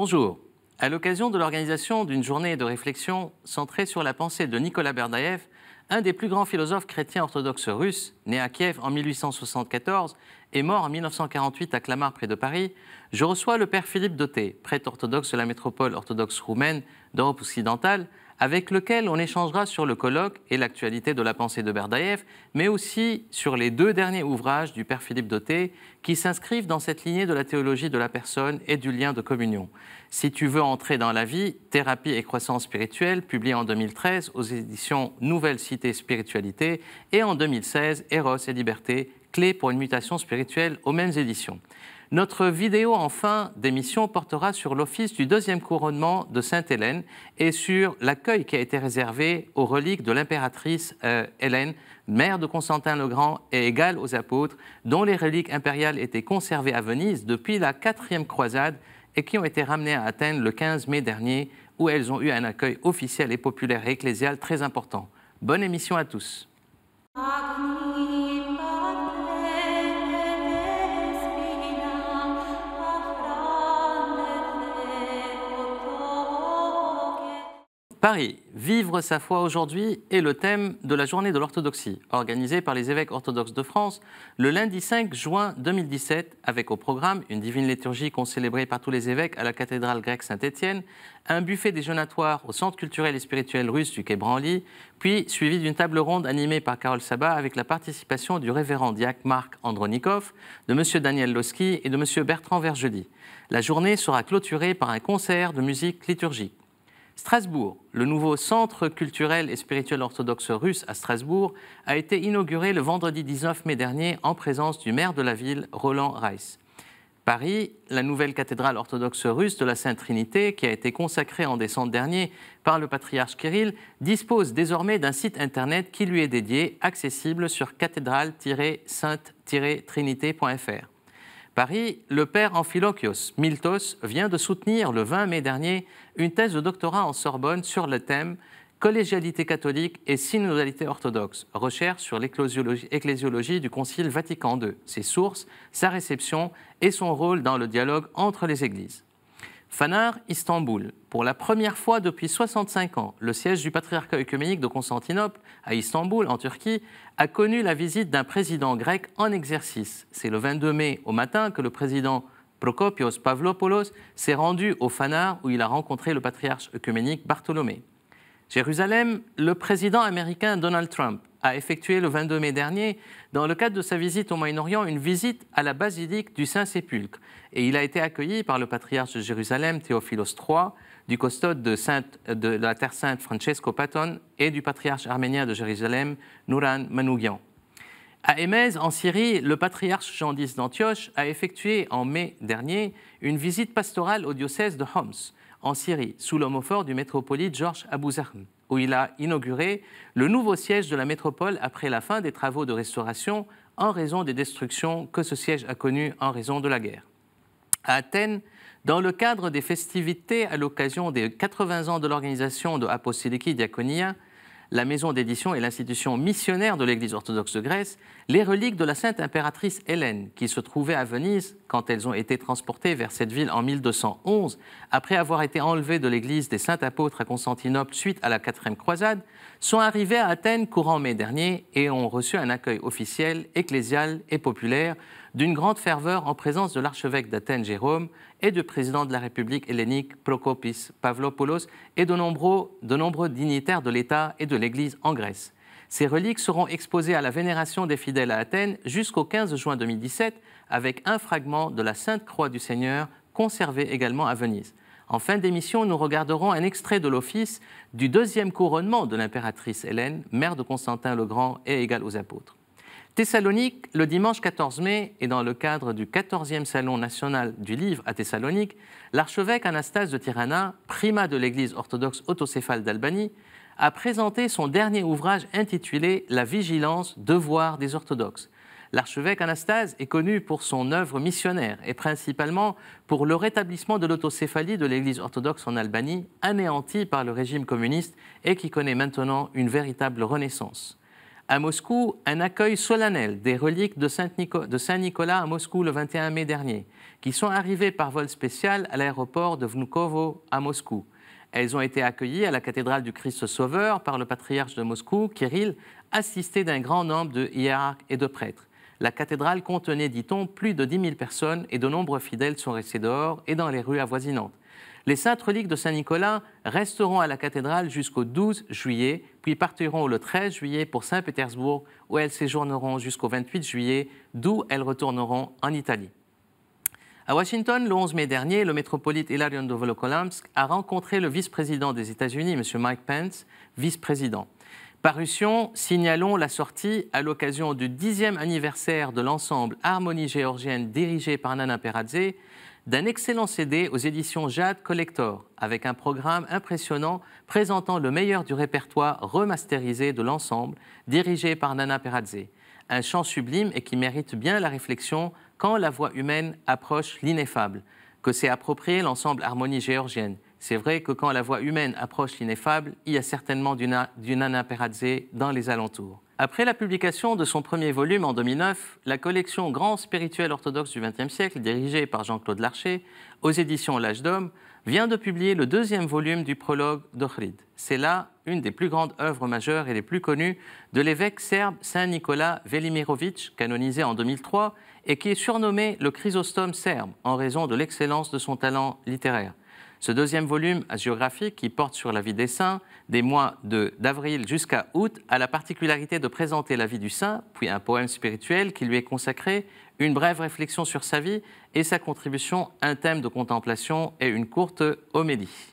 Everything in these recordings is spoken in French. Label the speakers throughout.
Speaker 1: Bonjour. À l'occasion de l'organisation d'une journée de réflexion centrée sur la pensée de Nicolas Berdaïev, un des plus grands philosophes chrétiens orthodoxes russes, né à Kiev en 1874 et mort en 1948 à Clamart près de Paris, je reçois le père Philippe Doté, prêtre orthodoxe de la métropole orthodoxe roumaine d'Europe occidentale, avec lequel on échangera sur le colloque et l'actualité de la pensée de Berdaïev, mais aussi sur les deux derniers ouvrages du Père Philippe Doté qui s'inscrivent dans cette lignée de la théologie de la personne et du lien de communion. Si tu veux entrer dans la vie, Thérapie et croissance spirituelle, publié en 2013 aux éditions Nouvelle Cité Spiritualité, et en 2016, Eros et Liberté, clé pour une mutation spirituelle aux mêmes éditions. Notre vidéo en fin d'émission portera sur l'office du deuxième couronnement de Sainte-Hélène et sur l'accueil qui a été réservé aux reliques de l'impératrice euh, Hélène, mère de Constantin le Grand et égale aux apôtres, dont les reliques impériales étaient conservées à Venise depuis la quatrième croisade et qui ont été ramenées à Athènes le 15 mai dernier, où elles ont eu un accueil officiel et populaire et ecclésial très important. Bonne émission à tous. Paris, vivre sa foi aujourd'hui est le thème de la journée de l'orthodoxie, organisée par les évêques orthodoxes de France le lundi 5 juin 2017, avec au programme une divine liturgie qu'on par tous les évêques à la cathédrale grecque Saint-Étienne, un buffet déjeunatoire au centre culturel et spirituel russe du Quai Branly, puis suivi d'une table ronde animée par Carole Sabat avec la participation du révérend diak Marc Andronikov, de M. Daniel Losky et de M. Bertrand Vergely. La journée sera clôturée par un concert de musique liturgique. Strasbourg, le nouveau centre culturel et spirituel orthodoxe russe à Strasbourg, a été inauguré le vendredi 19 mai dernier en présence du maire de la ville, Roland Reiss. Paris, la nouvelle cathédrale orthodoxe russe de la Sainte Trinité, qui a été consacrée en décembre dernier par le patriarche Kirill, dispose désormais d'un site internet qui lui est dédié, accessible sur cathédrale-sainte-trinité.fr. Paris, le père Amphilochios Miltos vient de soutenir le 20 mai dernier une thèse de doctorat en Sorbonne sur le thème Collégialité catholique et synodalité orthodoxe, recherche sur l'ecclésiologie du Concile Vatican II, ses sources, sa réception et son rôle dans le dialogue entre les églises. Fanar, Istanbul. Pour la première fois depuis 65 ans, le siège du patriarcat œcuménique de Constantinople, à Istanbul, en Turquie, a connu la visite d'un président grec en exercice. C'est le 22 mai au matin que le président Prokopios Pavlopoulos s'est rendu au Fanar où il a rencontré le patriarche œcuménique Bartholomé. Jérusalem, le président américain Donald Trump a effectué le 22 mai dernier, dans le cadre de sa visite au Moyen-Orient, une visite à la basilique du Saint-Sépulcre. Et il a été accueilli par le patriarche de Jérusalem, Théophilos III, du custode de, la Terre Sainte, Francesco Patton, et du patriarche arménien de Jérusalem, Nouran Manougian. À Émez, en Syrie, le patriarche Jean X d'Antioche a effectué en mai dernier une visite pastorale au diocèse de Homs en Syrie, sous l'homophore du métropolite Georges Zahm, où il a inauguré le nouveau siège de la métropole après la fin des travaux de restauration en raison des destructions que ce siège a connues en raison de la guerre. À Athènes, dans le cadre des festivités à l'occasion des 80 ans de l'organisation de Apostoliki Diaconia, la maison d'édition et l'institution missionnaire de l'Église orthodoxe de Grèce, les reliques de la sainte impératrice Hélène, qui se trouvaient à Venise quand elles ont été transportées vers cette ville en 1211, après avoir été enlevées de l'Église des saints apôtres à Constantinople suite à la quatrième croisade, sont arrivées à Athènes courant mai dernier et ont reçu un accueil officiel, ecclésial et populaire d'une grande ferveur en présence de l'archevêque d'Athènes Jérôme, et du président de la République hellénique Prokopis Pavlopoulos et de nombreux, de nombreux dignitaires de l'État et de l'Église en Grèce. Ces reliques seront exposées à la vénération des fidèles à Athènes jusqu'au 15 juin 2017 avec un fragment de la Sainte Croix du Seigneur conservé également à Venise. En fin d'émission, nous regarderons un extrait de l'office du deuxième couronnement de l'impératrice Hélène, mère de Constantin le Grand et égale aux apôtres. Thessalonique, le dimanche 14 mai, et dans le cadre du 14e Salon national du livre à Thessalonique, l'archevêque Anastase de Tirana, primat de l'Église orthodoxe autocéphale d'Albanie, a présenté son dernier ouvrage intitulé La vigilance, devoir des orthodoxes. L'archevêque Anastase est connu pour son œuvre missionnaire et principalement pour le rétablissement de l'autocéphalie de l'Église orthodoxe en Albanie, anéantie par le régime communiste et qui connaît maintenant une véritable renaissance à Moscou un accueil solennel des reliques de Saint-Nicolas à Moscou le 21 mai dernier, qui sont arrivées par vol spécial à l'aéroport de Vnukovo à Moscou. Elles ont été accueillies à la cathédrale du Christ Sauveur par le patriarche de Moscou, Kirill, assisté d'un grand nombre de hiérarques et de prêtres. La cathédrale contenait, dit-on, plus de 10 000 personnes et de nombreux fidèles sont restés dehors et dans les rues avoisinantes. Les saintes reliques de Saint-Nicolas resteront à la cathédrale jusqu'au 12 juillet, puis partiront le 13 juillet pour Saint-Pétersbourg, où elles séjourneront jusqu'au 28 juillet, d'où elles retourneront en Italie. À Washington, le 11 mai dernier, le métropolite Hilarion de a rencontré le vice-président des États-Unis, M. Mike Pence, vice-président. Parution, signalons la sortie à l'occasion du dixième anniversaire de l'ensemble Harmonie géorgienne dirigé par Nana Peradze d'un excellent CD aux éditions Jade Collector, avec un programme impressionnant présentant le meilleur du répertoire remasterisé de l'ensemble, dirigé par Nana Peradze. Un chant sublime et qui mérite bien la réflexion quand la voix humaine approche l'ineffable, que c'est approprié l'ensemble harmonie géorgienne. C'est vrai que quand la voix humaine approche l'ineffable, il y a certainement du, Nana Peradze dans les alentours. Après la publication de son premier volume en 2009, la collection Grand spirituel orthodoxe du XXe siècle, dirigée par Jean-Claude Larcher, aux éditions L'Âge d'Homme, vient de publier le deuxième volume du prologue d'Ohrid. C'est là une des plus grandes œuvres majeures et les plus connues de l'évêque serbe Saint Nicolas Velimirovic, canonisé en 2003 et qui est surnommé le Chrysostome serbe en raison de l'excellence de son talent littéraire. Ce deuxième volume géographique, qui porte sur la vie des saints, des mois d'avril jusqu'à août, a la particularité de présenter la vie du saint, puis un poème spirituel qui lui est consacré, une brève réflexion sur sa vie et sa contribution, un thème de contemplation et une courte homélie.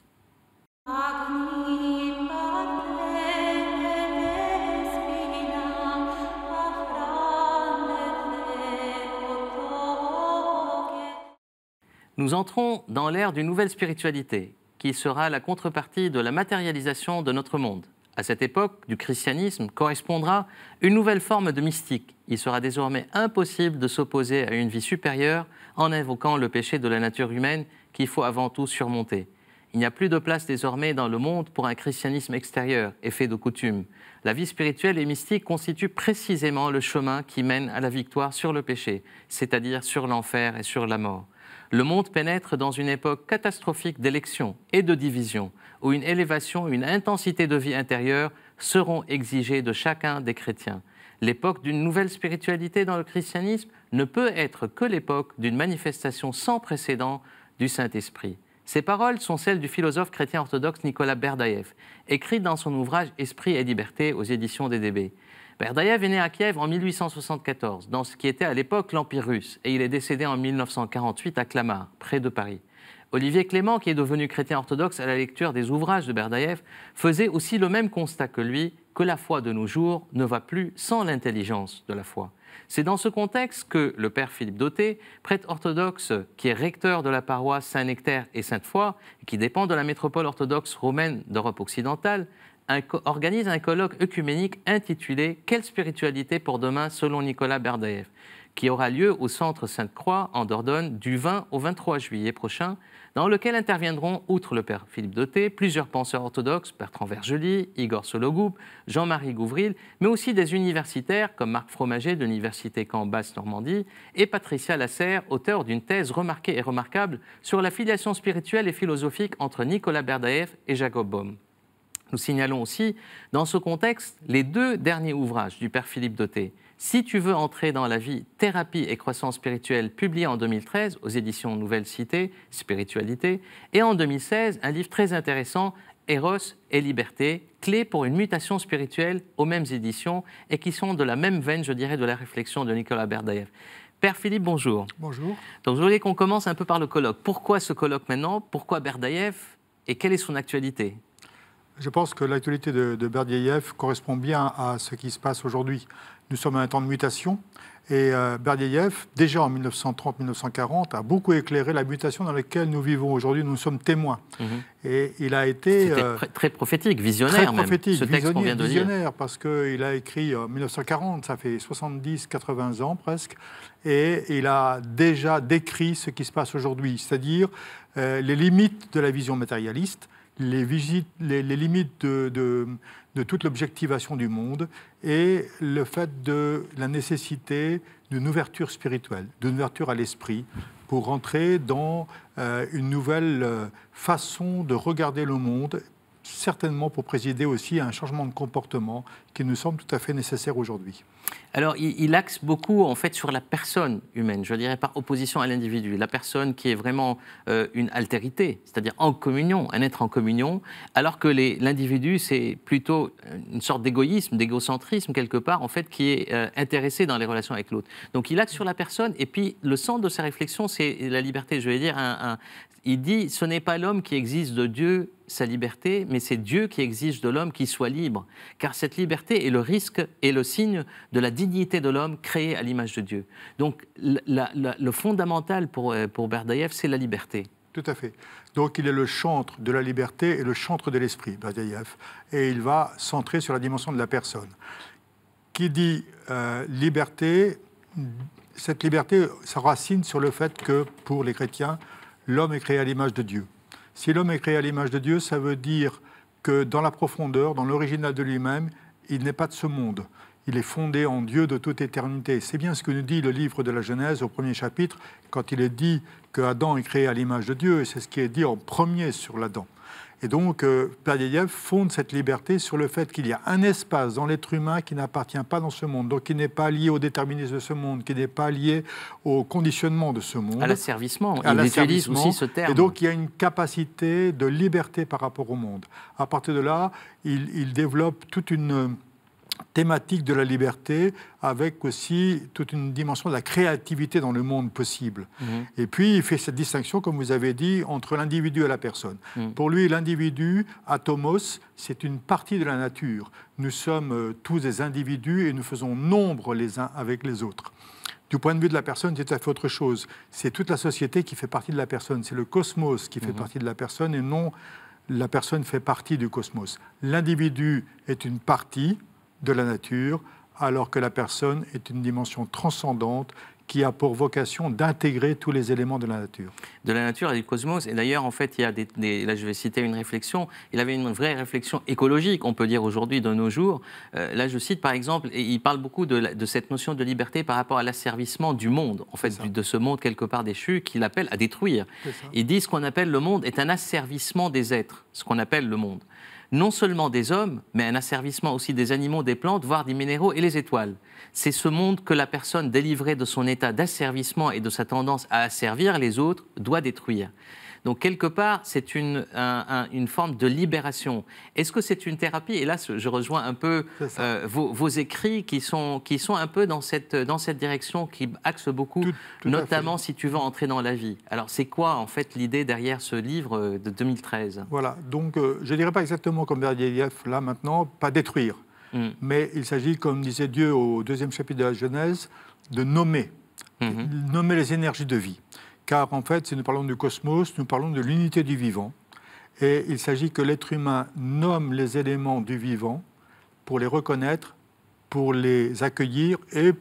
Speaker 1: Nous entrons dans l'ère d'une nouvelle spiritualité qui sera la contrepartie de la matérialisation de notre monde. À cette époque du christianisme correspondra une nouvelle forme de mystique. Il sera désormais impossible de s'opposer à une vie supérieure en invoquant le péché de la nature humaine qu'il faut avant tout surmonter. Il n'y a plus de place désormais dans le monde pour un christianisme extérieur et fait de coutume. La vie spirituelle et mystique constitue précisément le chemin qui mène à la victoire sur le péché, c'est-à-dire sur l'enfer et sur la mort. Le monde pénètre dans une époque catastrophique d'élection et de division, où une élévation, une intensité de vie intérieure seront exigées de chacun des chrétiens. L'époque d'une nouvelle spiritualité dans le christianisme ne peut être que l'époque d'une manifestation sans précédent du Saint-Esprit. Ces paroles sont celles du philosophe chrétien orthodoxe Nicolas Berdaïev, écrites dans son ouvrage Esprit et liberté aux éditions des DB. Berdaïev est né à Kiev en 1874, dans ce qui était à l'époque l'Empire russe, et il est décédé en 1948 à Clamart, près de Paris. Olivier Clément, qui est devenu chrétien orthodoxe à la lecture des ouvrages de Berdaïev, faisait aussi le même constat que lui, que la foi de nos jours ne va plus sans l'intelligence de la foi. C'est dans ce contexte que le père Philippe Dauté, prêtre orthodoxe qui est recteur de la paroisse Saint-Nectaire et Sainte-Foy, qui dépend de la métropole orthodoxe romaine d'Europe occidentale, organise un colloque œcuménique intitulé Quelle spiritualité pour demain selon Nicolas Berdaev » qui aura lieu au centre Sainte-Croix en Dordogne du 20 au 23 juillet prochain, dans lequel interviendront, outre le père Philippe Doté, plusieurs penseurs orthodoxes, Bertrand Vergely, Igor Sologoub, Jean-Marie Gouvril, mais aussi des universitaires comme Marc Fromager de l'Université Caen Basse-Normandie et Patricia Lasserre, auteur d'une thèse remarquée et remarquable sur la filiation spirituelle et philosophique entre Nicolas Berdaev et Jacob Baum. Nous signalons aussi, dans ce contexte, les deux derniers ouvrages du père Philippe Doté, si tu veux entrer dans la vie Thérapie et croissance spirituelle, publié en 2013 aux éditions Nouvelle Cité, Spiritualité, et en 2016, un livre très intéressant, Eros et Liberté, clé pour une mutation spirituelle aux mêmes éditions et qui sont de la même veine, je dirais, de la réflexion de Nicolas Berdaïev. Père Philippe, bonjour. Bonjour. Donc je voulais qu'on commence un peu par le colloque. Pourquoi ce colloque maintenant Pourquoi Berdaïev Et quelle est son actualité
Speaker 2: je pense que l'actualité de, de correspond bien à ce qui se passe aujourd'hui. Nous sommes à un temps de mutation et euh, déjà en 1930-1940, a beaucoup éclairé la mutation dans laquelle nous vivons aujourd'hui. Nous sommes témoins. Mhm. Et il a été. Euh, très,
Speaker 1: prophétique, visionnaire. Très prophétique, visionnaire, vient de
Speaker 2: parce qu'il a écrit en 1940, ça fait 70-80 ans presque, et il a déjà décrit ce qui se passe aujourd'hui, c'est-à-dire euh, les limites de la vision matérialiste les, limites de, toute l'objectivation du monde et le fait de la nécessité d'une ouverture spirituelle, d'une ouverture à l'esprit pour rentrer dans euh, une nouvelle euh, façon de regarder le monde certainement pour présider aussi à un changement de comportement qui nous semble tout à fait nécessaire aujourd'hui.
Speaker 1: Alors, il, axe beaucoup en fait sur la personne humaine, je dirais par opposition à l'individu, la personne qui est vraiment euh, une altérité, c'est-à-dire en communion, un être en communion, alors que l'individu c'est plutôt une sorte d'égoïsme, d'égocentrisme quelque part en fait qui est euh, intéressé dans les relations avec l'autre. Donc, il axe sur la personne et puis le centre de sa réflexion c'est la liberté, je vais dire un, il dit, ce n'est pas l'homme qui exige de Dieu sa liberté, mais c'est Dieu qui exige de l'homme qu'il soit libre, car cette liberté est le risque et le signe de la dignité de l'homme créé à l'image de Dieu. Donc le fondamental pour, euh, pour Berdaïev, c'est la liberté. Tout à fait. Donc il est le chantre de la liberté et le chantre de l'esprit,
Speaker 2: Berdaïev, et il va centrer sur la dimension de la personne. Qui dit euh, liberté, cette liberté, ça racine sur le fait que pour les chrétiens, l'homme est créé à l'image de Dieu. Si l'homme est créé à l'image de Dieu, ça veut dire que dans la profondeur, dans l'original de lui-même, il n'est pas de ce monde. Il est fondé en Dieu de toute éternité. C'est bien ce que nous dit le livre de la Genèse au premier chapitre, quand il est dit que Adam est créé à l'image de Dieu, et c'est ce qui est dit en premier sur l'Adam. Et donc, euh, fonde cette liberté sur le fait qu'il y a un espace dans l'être humain qui n'appartient pas dans ce monde, donc qui n'est pas lié au déterminisme de ce monde, qui n'est pas lié au conditionnement de ce monde. À l'asservissement. À Et donc, il y a une capacité de liberté par rapport au monde. À partir de là, il développe toute une thématique de la liberté, avec aussi toute une dimension de la créativité dans le monde possible. Mhm. Et puis, il fait cette distinction, comme vous avez dit, entre l'individu et la personne. Mhm. Pour lui, l'individu, atomos, c'est une partie de la nature. Nous sommes euh, tous des individus et nous faisons nombre les uns avec les autres. Du point de vue de la personne, c'est tout à fait autre chose. C'est toute la société qui fait partie de la personne. C'est le cosmos qui fait mhm. partie de la personne et non la personne fait partie du cosmos. L'individu est une partie, de la nature, alors que la personne est une dimension transcendante qui a pour vocation d'intégrer tous les éléments de la nature.
Speaker 1: De la nature et du cosmos. Et d'ailleurs, en fait, il y a des, Là, je vais citer une réflexion. Il avait une vraie réflexion écologique, on peut dire aujourd'hui, de nos jours. Euh, là, je cite par exemple, et il parle beaucoup de, cette notion de liberté par rapport à l'asservissement du monde, en fait, de ce monde quelque part déchu qu'il appelle à détruire. Il dit ce qu'on appelle le monde est un asservissement des êtres, ce qu'on appelle le monde non seulement des hommes, mais un asservissement aussi des animaux, des plantes, voire des minéraux et les étoiles. C'est ce monde que la personne délivrée de son état d'asservissement et de sa tendance à asservir les autres doit détruire. Donc quelque part, c'est une, une forme de libération. Est-ce que c'est une thérapie Et là, je rejoins un peu euh, vos, écrits qui sont, qui sont un peu dans cette, dans cette direction, qui axe beaucoup, notamment si tu veux entrer dans la vie. Alors c'est quoi en fait l'idée derrière ce livre euh, de 2013
Speaker 2: Voilà, donc euh, je ne dirais pas exactement comme berdiev là maintenant, pas détruire. Hmm. Mais il s'agit, comme disait Dieu au deuxième chapitre de la Genèse, de nommer, hmm. nommer les énergies de vie car en fait, si nous parlons du cosmos, nous parlons de l'unité du vivant. Et il s'agit que l'être humain nomme les éléments du vivant pour les reconnaître, pour les accueillir et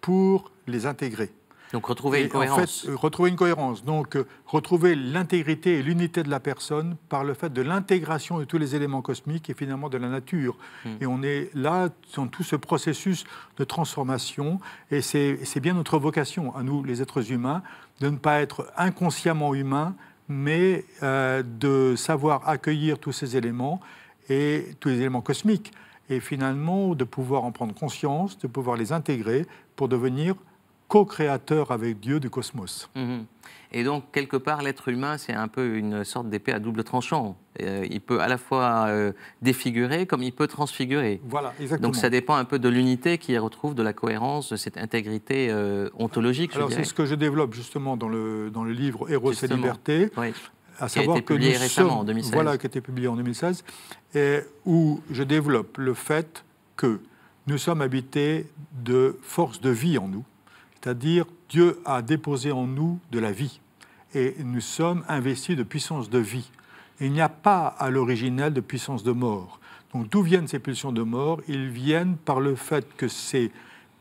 Speaker 2: pour les intégrer.
Speaker 1: Donc retrouver une cohérence.
Speaker 2: Euh, retrouver une cohérence. Donc euh, retrouver l'intégrité et l'unité de la personne par le fait de l'intégration de tous les éléments cosmiques et finalement de la nature. Hmm. Et on est là dans tout ce processus de transformation et c'est bien notre vocation à nous, les êtres humains, de ne pas être inconsciemment humain, mais euh, de savoir accueillir tous ces éléments et tous les éléments cosmiques, et finalement de pouvoir en prendre conscience, de pouvoir les intégrer pour devenir co-créateur avec Dieu du cosmos.
Speaker 1: Mm-hmm. Et donc, quelque part, l'être humain, c'est un peu une sorte d'épée à double tranchant. Euh, il peut à la fois euh, défigurer comme il peut transfigurer. Voilà, exactement. Donc ça dépend un peu de l'unité qui retrouve, de la cohérence, de cette intégrité euh, ontologique. Alors c'est ce
Speaker 2: que je développe justement dans le, dans le livre Héros et liberté. Oui. À qui savoir a été que publié récemment, sommes, en 2016. Voilà, qui a été publié en 2016, et où je développe le fait que nous sommes habités de forces de vie en nous, c'est-à-dire Dieu a déposé en nous de la vie et nous sommes investis de puissance de vie. Il n'y a pas à l'originel de puissance de mort. Donc d'où viennent ces pulsions de mort Ils viennent par le fait que ces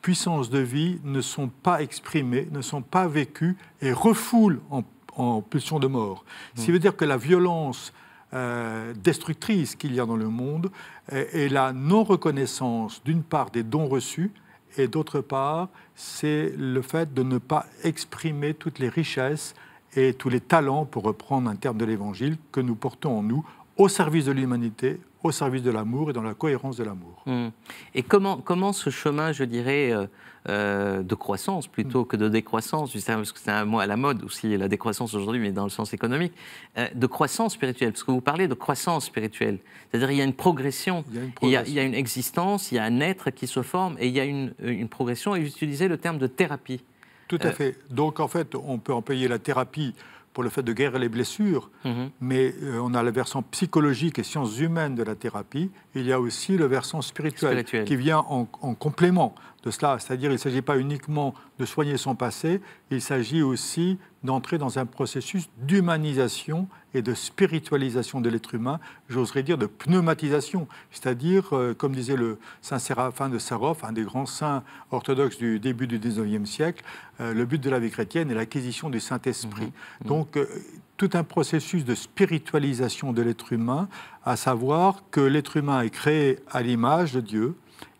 Speaker 2: puissances de vie ne sont pas exprimées, ne sont pas vécues et refoulent en, en pulsions de mort. Ça mmh. veut dire que la violence euh, destructrice qu'il y a dans le monde est la non-reconnaissance d'une part des dons reçus et d'autre part c'est le fait de ne pas exprimer toutes les richesses et tous les talents, pour reprendre un terme de l'Évangile, que nous portons en nous au service de l'humanité, au service de l'amour et dans la cohérence de l'amour.
Speaker 1: Hmm. Et comment, comment ce chemin, je dirais, euh, euh, de croissance plutôt hmm. que de décroissance, parce que c'est un mot à la mode aussi, la décroissance aujourd'hui, mais dans le sens économique, euh, de croissance spirituelle, parce que vous parlez de croissance spirituelle, c'est-à-dire il y a une progression, il y a une, existence, il y a un être qui se forme, et il y a une, progression, et j'utilisais le terme de thérapie. Tout à euh. fait.
Speaker 2: Donc en fait, on peut en payer la thérapie pour le fait de guérir les blessures, mhm. mais euh, on a le versant psychologique et sciences humaines de la thérapie. Il y a aussi le versant spirituel, qui vient en, en, complément de cela. C'est-à-dire, il ne s'agit pas uniquement de soigner son passé, il s'agit aussi d'entrer dans un processus d'humanisation et de spiritualisation de l'être humain, j'oserais dire de pneumatisation, c'est-à-dire, euh, comme disait le saint Séraphin de Sarov, un des grands saints orthodoxes du début du 19e siècle, euh, le but de la vie chrétienne est l'acquisition du Saint-Esprit. Mhm. Donc, euh, tout un processus de spiritualisation de l'être humain, à savoir que l'être humain est créé à l'image de Dieu,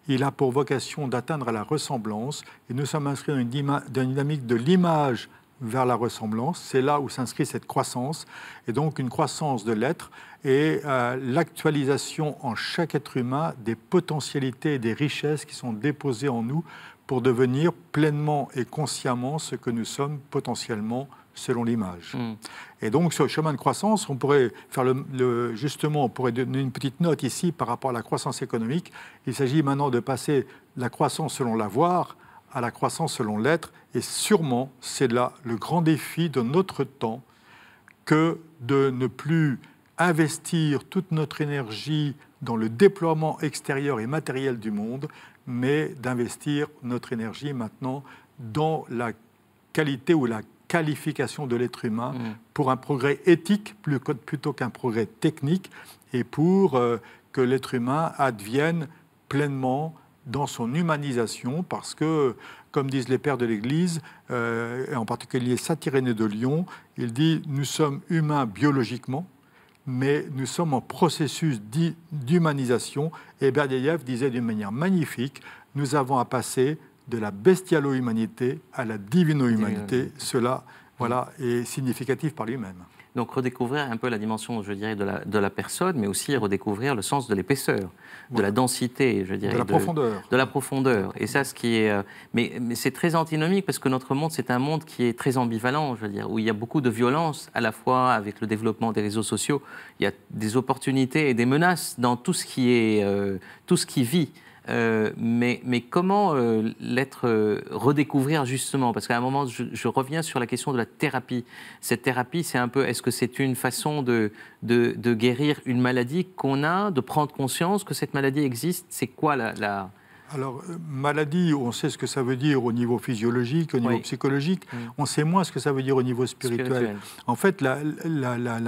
Speaker 2: il a pour vocation d'atteindre la ressemblance, et nous sommes inscrits dans une dynamique de l'image vers la ressemblance. C'est là où s'inscrit cette croissance, et donc une croissance de l'être et euh, l'actualisation en chaque être humain des potentialités et des richesses qui sont déposées en nous pour devenir pleinement et consciemment ce que nous sommes potentiellement selon l'image. Hmm. Et donc sur le chemin de croissance, on pourrait faire le, justement, on pourrait donner une petite note ici par rapport à la croissance économique. Il s'agit maintenant de passer la croissance selon l'avoir à la croissance selon l'être. Et sûrement, c'est là le grand défi de notre temps que de ne plus investir toute notre énergie dans le déploiement extérieur et matériel du monde, mais d'investir notre énergie maintenant dans la qualité ou la qualification de l'être humain mmh. pour un progrès éthique plutôt qu'un progrès technique et pour euh, que l'être humain advienne pleinement dans son humanisation, parce que, comme disent les pères de l'Église, euh, et en particulier Saint Irénée de Lyon, il dit Nous sommes humains biologiquement, mais nous sommes en processus d'humanisation. Et Berdyaev disait d'une manière magnifique Nous avons à passer de la bestialo-humanité à la divino-humanité. Cela voilà, est significatif par lui-même.
Speaker 1: Donc redécouvrir un peu la dimension, je dirais, de la, personne, mais aussi redécouvrir le sens de l'épaisseur, de la densité, je dirais. De la profondeur. Et ça, ce qui est... Euh, mais, c'est très antinomique parce que notre monde, c'est un monde qui est très ambivalent, je veux dire, où il y a beaucoup de violence, à la fois avec le développement des réseaux sociaux, il y a des opportunités et des menaces dans tout ce qui, est, euh, tout ce qui vit. Euh, mais, mais, comment euh, l'être euh, redécouvrir justement Parce qu'à un moment, je, reviens sur la question de la thérapie. Cette thérapie, c'est un peu, est-ce que c'est une façon de, de, guérir une maladie qu'on a, de prendre conscience que cette maladie existe C'est quoi la, la,
Speaker 2: alors, euh, maladie, on sait ce que ça veut dire au niveau physiologique, au niveau psychologique, on sait moins ce que ça veut dire au niveau spirituel. En fait, la,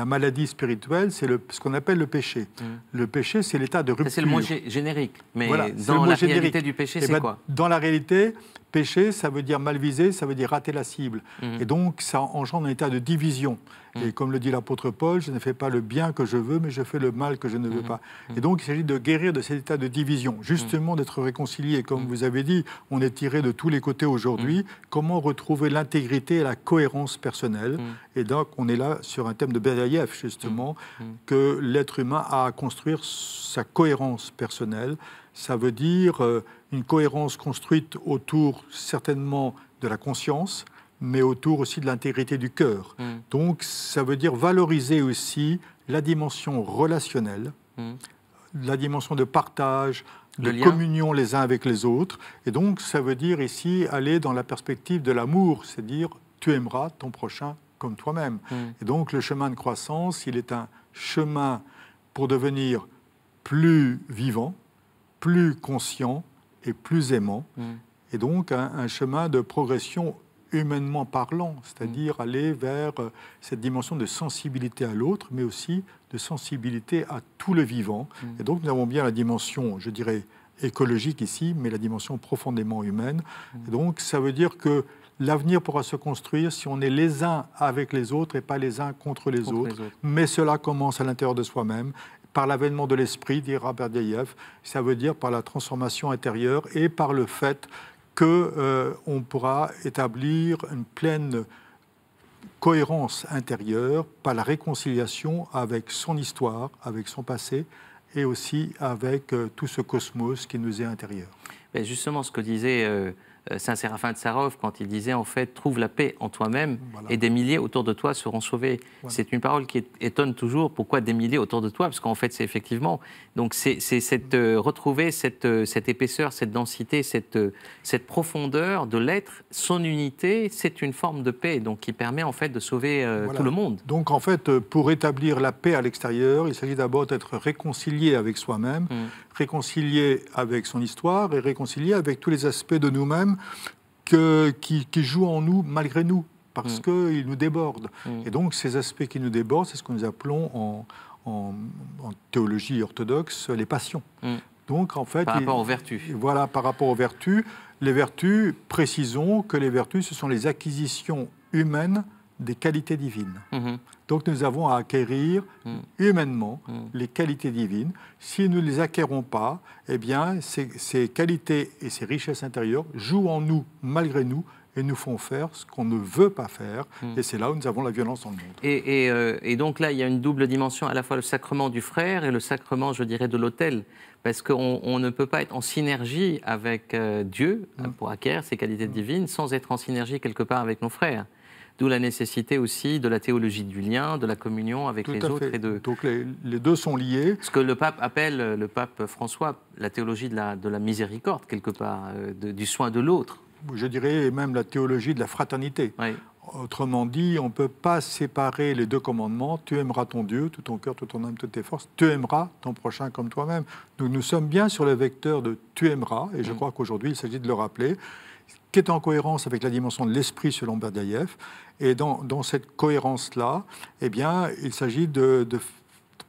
Speaker 2: maladie spirituelle, c'est ce qu'on appelle le péché. Mm. Le péché, c'est
Speaker 1: l'état de rupture. C'est le mot générique, mais dans la réalité du péché, eh c'est ben, quoi
Speaker 2: Dans la réalité, péché, ça veut dire mal visé, ça veut dire rater la cible. Mm. Et donc, ça engendre un état de division. Et mm. comme le dit l'apôtre Paul, je ne fais pas le bien que je veux, mais je fais le mal que je ne veux mm. pas. Mm. Et donc, il s'agit de guérir de cet état de division, justement d'être réconcilié. Comme vous avez dit, on est tiré de tous les côtés aujourd'hui. Comment retrouver l'intégrité et la cohérence personnelle Et donc, on est là sur un thème de Berdaïev, justement, que l'être humain a à construire sa cohérence personnelle. Ça veut dire euh, une cohérence construite autour, certainement, de la conscience, mais autour aussi de l'intégrité du cœur. Mm. Donc ça veut dire valoriser aussi la dimension relationnelle, mm. la dimension de partage, de communion les uns avec les autres. Et donc ça veut dire ici aller dans la perspective de l'amour, c'est à dire tu aimeras ton prochain comme toi-même. Mm. Et donc le chemin de croissance, il est un chemin pour devenir plus vivant, plus conscient et plus aimant. Et donc un, un chemin de progression humainement parlant, c'est-à-dire mm. aller vers euh, cette dimension de sensibilité à l'autre, mais aussi de sensibilité à tout le vivant. Mm. Et donc nous avons bien la dimension, je dirais, écologique ici, mais la dimension profondément humaine. Mm. donc ça veut dire que l'avenir pourra se construire si on est les uns avec les autres et pas les uns contre les, autres. Mais cela commence à l'intérieur de soi-même par l'avènement de l'esprit, dit Raberdiev, ça veut dire par la transformation intérieure et par le fait qu'on euh, on pourra établir une pleine cohérence intérieure par la réconciliation avec son histoire, avec son passé et aussi avec euh, tout ce cosmos qui nous est intérieur.
Speaker 1: justement, ce que disait euh, euh, Saint-Séraphin de Sarov quand il disait en fait trouve la paix en toi-même et des milliers autour de toi seront sauvés. C'est une parole qui étonne toujours. Pourquoi des milliers autour de toi Parce qu'en fait c'est effectivement donc c'est cette euh, retrouver cette, euh, cette épaisseur, cette densité, cette, cette profondeur de l'être, son unité, c'est une forme de paix donc qui permet en fait de sauver tout le
Speaker 2: monde. Donc en fait pour établir la paix à l'extérieur, il s'agit d'abord d'être réconcilié avec soi-même, mm réconcilié avec son histoire et réconcilié avec tous les aspects de nous-mêmes qui, qui jouent en nous malgré nous, parce mm. qu'ils nous débordent. Mm. Et donc ces aspects qui nous débordent, c'est ce que nous appelons en, théologie orthodoxe les passions. Mm. Donc en fait... Par rapport aux vertus. Voilà, par rapport aux vertus. Les vertus, précisons que les vertus, ce sont les acquisitions humaines des qualités divines. Mm-hmm. Donc nous avons à acquérir hmm. humainement hmm. les qualités divines. Si nous ne les acquérons pas, eh bien, ces, qualités et ces richesses intérieures jouent en nous, malgré nous, et nous font faire ce qu'on ne veut pas faire. Hmm. Et c'est là où nous avons la violence dans le monde.
Speaker 1: Euh, et, donc là, il y a une double dimension, à la fois le sacrement du frère et le sacrement, je dirais, de l'autel. Parce qu'on ne peut pas être en synergie avec euh, Dieu pour acquérir ces qualités divines sans être en synergie quelque part avec nos frères. D'où la nécessité aussi de la théologie du lien, de la communion avec les autres. Et de... Donc les,
Speaker 2: deux sont liés.
Speaker 1: Ce que le pape appelle, euh, le pape François, la théologie de la, de la miséricorde, quelque part, euh, du soin de l'autre. Je dirais même la théologie de la fraternité.
Speaker 2: Autrement dit, on ne peut pas séparer les deux commandements. Tu aimeras ton Dieu, tout ton cœur, tout ton âme, toutes tes forces. Tu aimeras ton prochain comme toi-même. nous sommes bien sur le vecteur de tu aimeras, et je mm. crois qu'aujourd'hui il s'agit de le rappeler qui est en cohérence avec la dimension de l'esprit selon Berdaïev. Et dans, cette cohérence-là, eh bien, il s'agit de,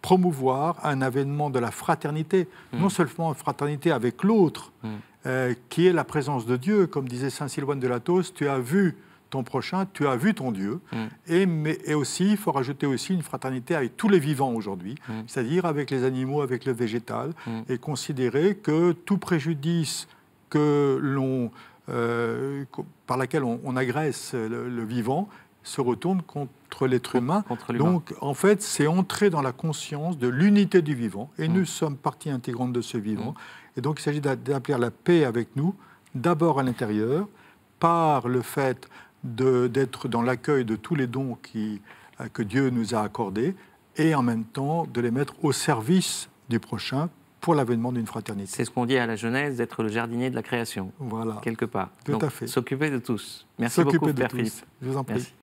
Speaker 2: promouvoir un avènement de la fraternité, hmm. non seulement fraternité avec l'autre, hmm. euh, qui est la présence de Dieu, comme disait Saint Sylvain de Latos, tu as vu ton prochain, tu as vu ton Dieu, hmm. et, mais, et aussi, il faut rajouter aussi une fraternité avec tous les vivants aujourd'hui, c'est-à-dire avec les animaux, avec le végétal, et considérer que tout préjudice que l'on euh, par laquelle on, agresse le, vivant se retourne contre l'être humain. Donc, en fait, c'est entrer dans la conscience de l'unité du vivant. Et mm. nous sommes partie intégrante de ce vivant. Mm. Et donc, il s'agit d'appeler la paix avec nous, d'abord à l'intérieur, par le fait d'être dans l'accueil de tous les dons qui, euh, que Dieu nous a accordés, et en même temps de les mettre au service du prochain
Speaker 1: pour l'avènement d'une fraternité. C'est ce qu'on dit à la jeunesse, d'être le jardinier de la création. Voilà. Quelque part. Tout à fait. S'occuper de tous. Merci beaucoup, Je vous en prie.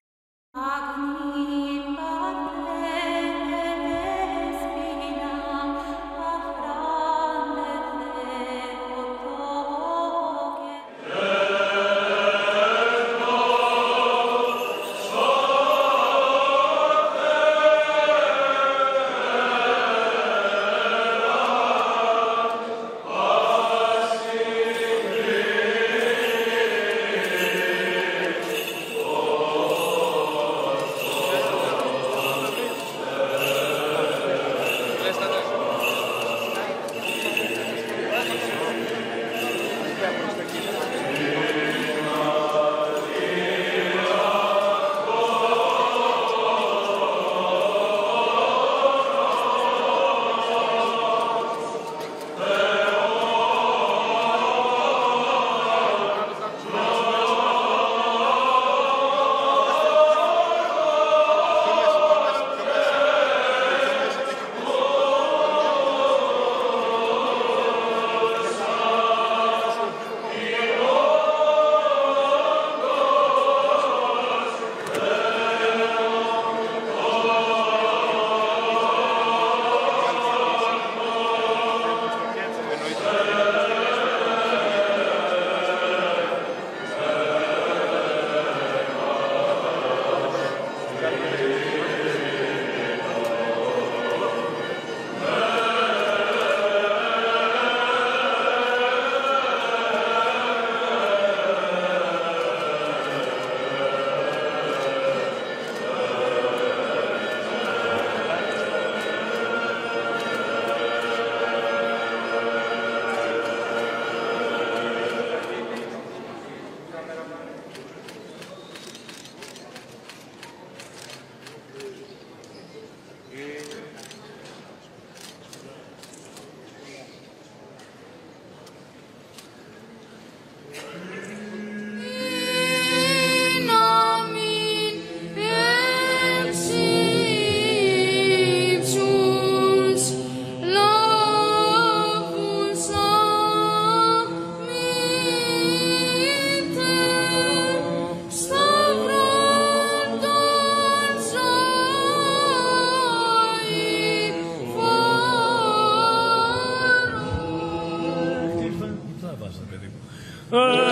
Speaker 2: Uh.